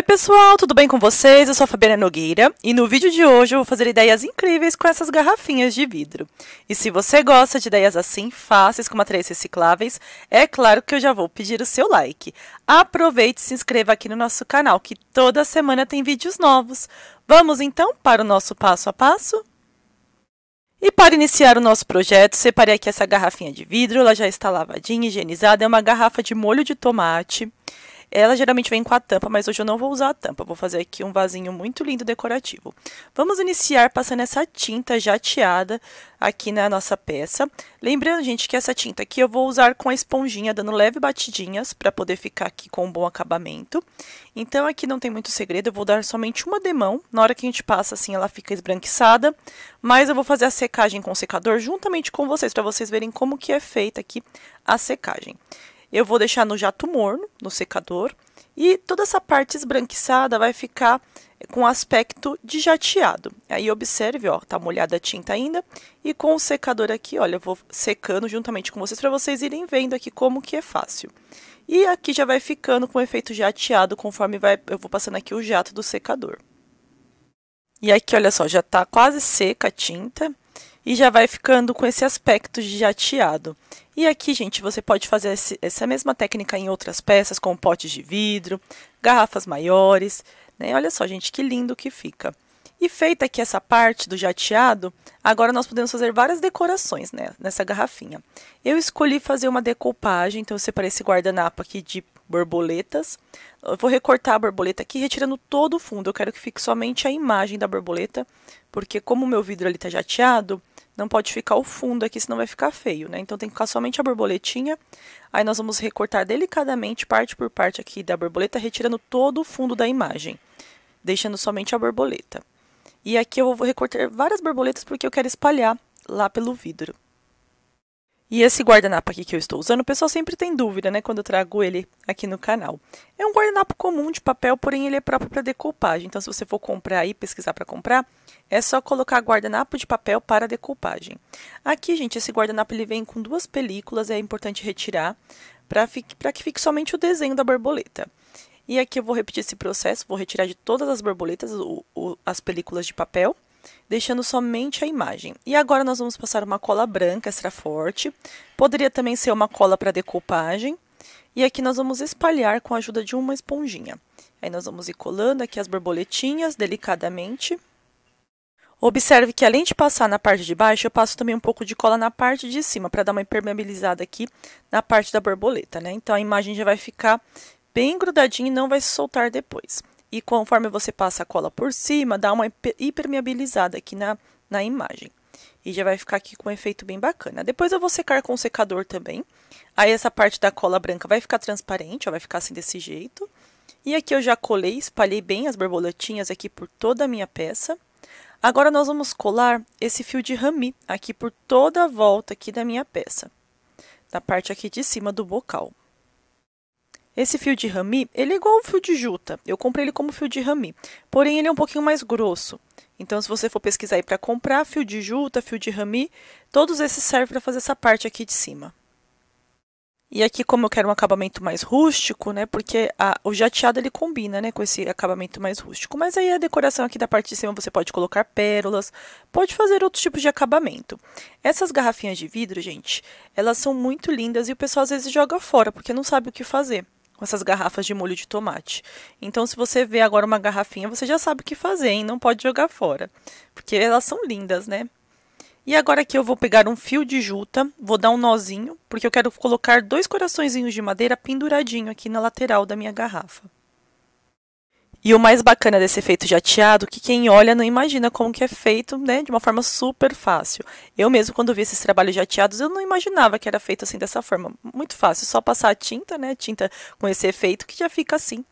Oi pessoal, tudo bem com vocês? Eu sou a Fabiana Nogueira e no vídeo de hoje eu vou fazer ideias incríveis com essas garrafinhas de vidro. E se você gosta de ideias assim, fáceis, com materiais recicláveis, é claro que eu já vou pedir o seu like. Aproveite e se inscreva aqui no nosso canal, que toda semana tem vídeos novos. Vamos então para o nosso passo a passo? E para iniciar o nosso projeto, separei aqui essa garrafinha de vidro, ela já está lavadinha, higienizada, é uma garrafa de molho de tomate. Ela geralmente vem com a tampa, mas hoje eu não vou usar a tampa. Vou fazer aqui um vasinho muito lindo decorativo. Vamos iniciar passando essa tinta jateada aqui na nossa peça. Lembrando, gente, que essa tinta aqui eu vou usar com a esponjinha, dando leve batidinhas para poder ficar aqui com um bom acabamento. Então, aqui não tem muito segredo, eu vou dar somente uma demão. Na hora que a gente passa assim, ela fica esbranquiçada, mas eu vou fazer a secagem com o secador juntamente com vocês, para vocês verem como que é feita aqui a secagem. Eu vou deixar no jato morno, no secador. E toda essa parte esbranquiçada vai ficar com aspecto de jateado. Aí observe, ó, tá molhada a tinta ainda. E com o secador aqui, olha, eu vou secando juntamente com vocês para vocês irem vendo aqui como que é fácil. E aqui já vai ficando com efeito jateado conforme vai, eu vou passando aqui o jato do secador. E aqui, olha só, já tá quase seca a tinta e já vai ficando com esse aspecto de jateado. E aqui, gente, você pode fazer essa mesma técnica em outras peças, com potes de vidro, garrafas maiores, né? Olha só, gente, que lindo que fica. E feita aqui essa parte do jateado, agora nós podemos fazer várias decorações né, nessa garrafinha. Eu escolhi fazer uma decoupagem, então eu separei esse guardanapo aqui de borboletas. Eu vou recortar a borboleta aqui, retirando todo o fundo. Eu quero que fique somente a imagem da borboleta, porque como o meu vidro ali está jateado, não pode ficar o fundo aqui, senão vai ficar feio, né? Então, tem que ficar somente a borboletinha. Aí, nós vamos recortar delicadamente, parte por parte aqui da borboleta, retirando todo o fundo da imagem. Deixando somente a borboleta. E aqui eu vou recortar várias borboletas, porque eu quero espalhar lá pelo vidro. E esse guardanapo aqui que eu estou usando, o pessoal sempre tem dúvida, né, quando eu trago ele aqui no canal. É um guardanapo comum de papel, porém ele é próprio para decoupagem. Então, se você for comprar e pesquisar para comprar, é só colocar guardanapo de papel para decoupagem. Aqui, gente, esse guardanapo ele vem com duas películas, é importante retirar para que fique somente o desenho da borboleta. E aqui eu vou repetir esse processo, vou retirar de todas as borboletas o, o, as películas de papel deixando somente a imagem. E agora nós vamos passar uma cola branca extra forte, poderia também ser uma cola para decupagem, e aqui nós vamos espalhar com a ajuda de uma esponjinha. Aí nós vamos ir colando aqui as borboletinhas delicadamente. Observe que além de passar na parte de baixo, eu passo também um pouco de cola na parte de cima, para dar uma impermeabilizada aqui na parte da borboleta, né? Então, a imagem já vai ficar bem grudadinha e não vai se soltar depois e conforme você passa a cola por cima, dá uma hipermeabilizada aqui na, na imagem. E já vai ficar aqui com um efeito bem bacana. Depois eu vou secar com o secador também. Aí essa parte da cola branca vai ficar transparente, ó, vai ficar assim desse jeito. E aqui eu já colei, espalhei bem as borboletinhas aqui por toda a minha peça. Agora nós vamos colar esse fio de rami aqui por toda a volta aqui da minha peça. Na parte aqui de cima do bocal. Esse fio de rami, ele é igual o fio de juta. Eu comprei ele como fio de rami, porém ele é um pouquinho mais grosso. Então, se você for pesquisar aí para comprar fio de juta, fio de rami, todos esses servem para fazer essa parte aqui de cima. E aqui, como eu quero um acabamento mais rústico, né, porque a, o jateado ele combina, né, com esse acabamento mais rústico. Mas aí a decoração aqui da parte de cima você pode colocar pérolas, pode fazer outros tipos de acabamento. Essas garrafinhas de vidro, gente, elas são muito lindas e o pessoal às vezes joga fora, porque não sabe o que fazer com essas garrafas de molho de tomate. Então, se você vê agora uma garrafinha, você já sabe o que fazer, hein? Não pode jogar fora, porque elas são lindas, né? E agora aqui eu vou pegar um fio de juta, vou dar um nozinho, porque eu quero colocar dois coraçõezinhos de madeira penduradinho aqui na lateral da minha garrafa. E o mais bacana desse efeito jateado, que quem olha não imagina como que é feito, né, de uma forma super fácil. Eu mesmo quando vi esses trabalhos jateados, eu não imaginava que era feito assim dessa forma. Muito fácil, só passar a tinta, né, tinta com esse efeito que já fica assim.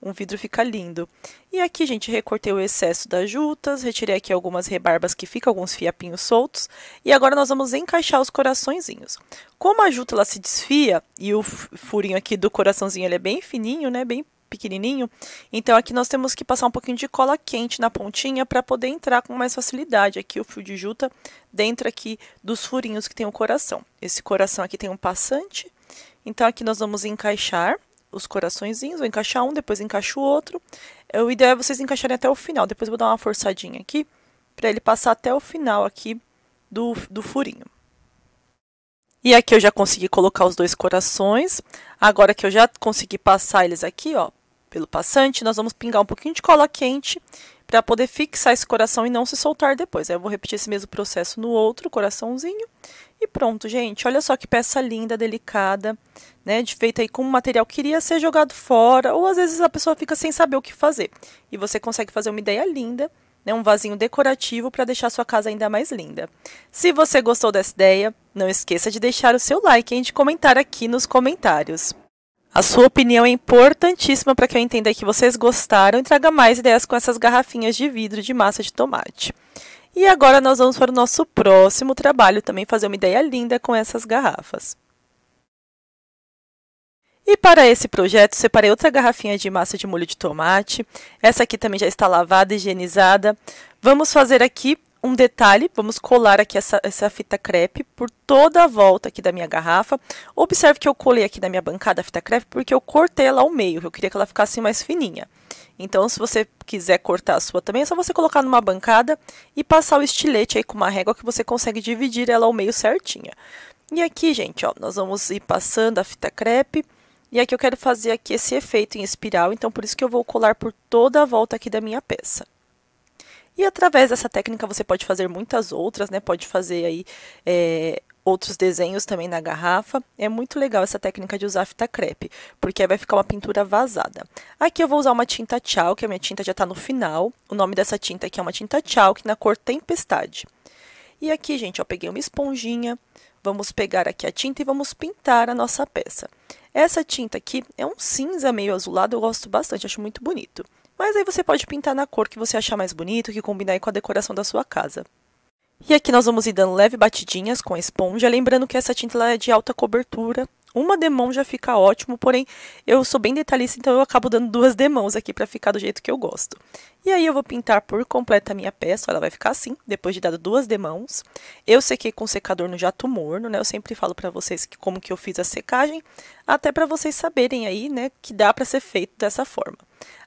Um vidro fica lindo. E aqui, gente, recortei o excesso das jutas, retirei aqui algumas rebarbas que ficam alguns fiapinhos soltos. E agora nós vamos encaixar os coraçõezinhos. Como a juta ela se desfia, e o furinho aqui do coraçãozinho ele é bem fininho, né, bem pequenininho. Então aqui nós temos que passar um pouquinho de cola quente na pontinha para poder entrar com mais facilidade aqui o fio de juta dentro aqui dos furinhos que tem o coração. Esse coração aqui tem um passante, então aqui nós vamos encaixar os coraçõezinhos, vou encaixar um, depois encaixo o outro. É, o ideal é vocês encaixarem até o final, depois vou dar uma forçadinha aqui para ele passar até o final aqui do, do furinho. E aqui eu já consegui colocar os dois corações. Agora que eu já consegui passar eles aqui, ó, pelo passante, nós vamos pingar um pouquinho de cola quente para poder fixar esse coração e não se soltar depois. Aí eu vou repetir esse mesmo processo no outro coraçãozinho. E pronto, gente. Olha só que peça linda, delicada, né? De feita aí com um material que iria ser jogado fora, ou às vezes a pessoa fica sem saber o que fazer. E você consegue fazer uma ideia linda né, um vasinho decorativo para deixar sua casa ainda mais linda. Se você gostou dessa ideia, não esqueça de deixar o seu like e de comentar aqui nos comentários. A sua opinião é importantíssima para que eu entenda que vocês gostaram e traga mais ideias com essas garrafinhas de vidro de massa de tomate. E agora nós vamos para o nosso próximo trabalho, também fazer uma ideia linda com essas garrafas. E para esse projeto, separei outra garrafinha de massa de molho de tomate. Essa aqui também já está lavada, higienizada. Vamos fazer aqui um detalhe, vamos colar aqui essa, essa fita crepe por toda a volta aqui da minha garrafa. Observe que eu colei aqui na minha bancada a fita crepe porque eu cortei ela ao meio, eu queria que ela ficasse mais fininha. Então, se você quiser cortar a sua também, é só você colocar numa bancada e passar o estilete aí com uma régua que você consegue dividir ela ao meio certinha. E aqui, gente, ó, nós vamos ir passando a fita crepe e aqui eu quero fazer aqui esse efeito em espiral, então por isso que eu vou colar por toda a volta aqui da minha peça. E através dessa técnica você pode fazer muitas outras, né? Pode fazer aí é, outros desenhos também na garrafa. É muito legal essa técnica de usar fita crepe, porque vai ficar uma pintura vazada. Aqui eu vou usar uma tinta tchau, que a minha tinta já está no final. O nome dessa tinta aqui é uma tinta tchau, que na cor Tempestade. E aqui, gente, eu peguei uma esponjinha, vamos pegar aqui a tinta e vamos pintar a nossa peça. Essa tinta aqui é um cinza meio azulado, eu gosto bastante, acho muito bonito. Mas aí você pode pintar na cor que você achar mais bonito, que aí com a decoração da sua casa. E aqui nós vamos ir dando leve batidinhas com a esponja, lembrando que essa tinta é de alta cobertura, uma demão já fica ótimo, porém eu sou bem detalhista, então eu acabo dando duas demãos aqui para ficar do jeito que eu gosto. E aí eu vou pintar por completo a minha peça, ela vai ficar assim, depois de dado duas demãos. Eu sequei com secador no jato morno, né? Eu sempre falo para vocês que, como que eu fiz a secagem, até para vocês saberem aí, né, que dá para ser feito dessa forma.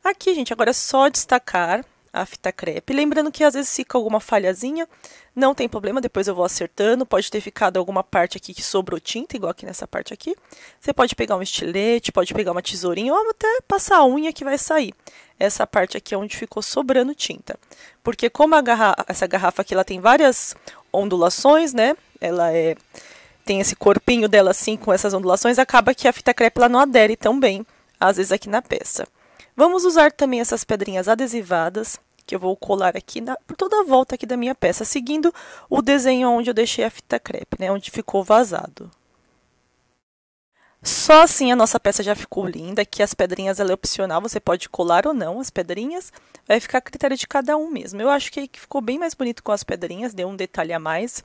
Aqui, gente, agora é só destacar a fita crepe. Lembrando que às vezes fica alguma falhazinha, não tem problema, depois eu vou acertando. Pode ter ficado alguma parte aqui que sobrou tinta, igual aqui nessa parte aqui. Você pode pegar um estilete, pode pegar uma tesourinha ou até passar a unha que vai sair. Essa parte aqui é onde ficou sobrando tinta. Porque como essa garrafa aqui ela tem várias ondulações, né? Ela é tem esse corpinho dela assim com essas ondulações, acaba que a fita crepe ela não adere tão bem, às vezes aqui na peça. Vamos usar também essas pedrinhas adesivadas, que eu vou colar aqui na, por toda a volta aqui da minha peça, seguindo o desenho onde eu deixei a fita crepe, né, onde ficou vazado. Só assim a nossa peça já ficou linda, que as pedrinhas ela é opcional, você pode colar ou não as pedrinhas, vai ficar a critério de cada um mesmo. Eu acho que é ficou bem mais bonito com as pedrinhas, deu um detalhe a mais.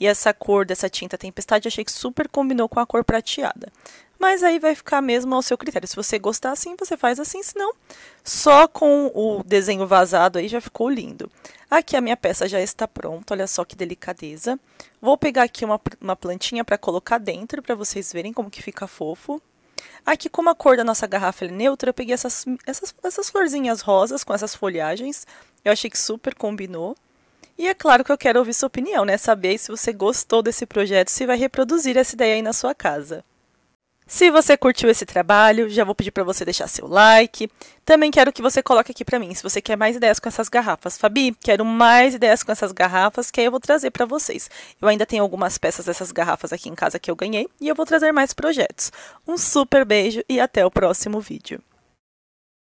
E essa cor dessa tinta tempestade, achei que super combinou com a cor prateada. Mas aí vai ficar mesmo ao seu critério. Se você gostar assim, você faz assim, senão só com o desenho vazado aí já ficou lindo. Aqui a minha peça já está pronta, olha só que delicadeza. Vou pegar aqui uma, uma plantinha para colocar dentro, para vocês verem como que fica fofo. Aqui, como a cor da nossa garrafa é neutra, eu peguei essas, essas, essas florzinhas rosas com essas folhagens. Eu achei que super combinou. E é claro que eu quero ouvir sua opinião, né? Saber se você gostou desse projeto, se vai reproduzir essa ideia aí na sua casa. Se você curtiu esse trabalho, já vou pedir para você deixar seu like. Também quero que você coloque aqui para mim se você quer mais ideias com essas garrafas. Fabi, quero mais ideias com essas garrafas que aí eu vou trazer para vocês. Eu ainda tenho algumas peças dessas garrafas aqui em casa que eu ganhei e eu vou trazer mais projetos. Um super beijo e até o próximo vídeo.